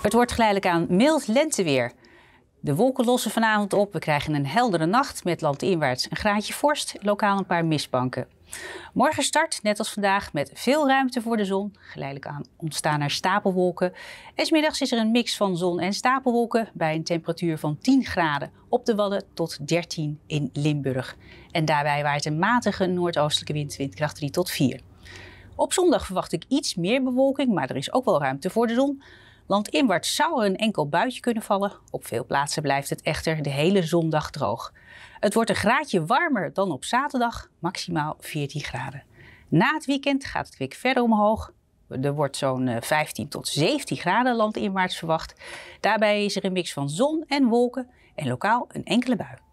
Het wordt geleidelijk aan mild lenteweer. De wolken lossen vanavond op. We krijgen een heldere nacht met landinwaarts een graadje vorst, lokaal een paar mistbanken. Morgen start, net als vandaag, met veel ruimte voor de zon. Geleidelijk aan ontstaan er stapelwolken. En smiddags is er een mix van zon en stapelwolken bij een temperatuur van 10 graden op de Wadden tot 13 in Limburg. En daarbij waait een matige noordoostelijke wind, windkracht 3 tot 4. Op zondag verwacht ik iets meer bewolking, maar er is ook wel ruimte voor de zon. Landinwaarts zou er een enkel buitje kunnen vallen. Op veel plaatsen blijft het echter de hele zondag droog. Het wordt een graadje warmer dan op zaterdag, maximaal 14 graden. Na het weekend gaat het weer verder omhoog. Er wordt zo'n 15 eh, tot 17 graden landinwaarts verwacht. Daarbij is er een mix van zon en wolken en lokaal een enkele bui.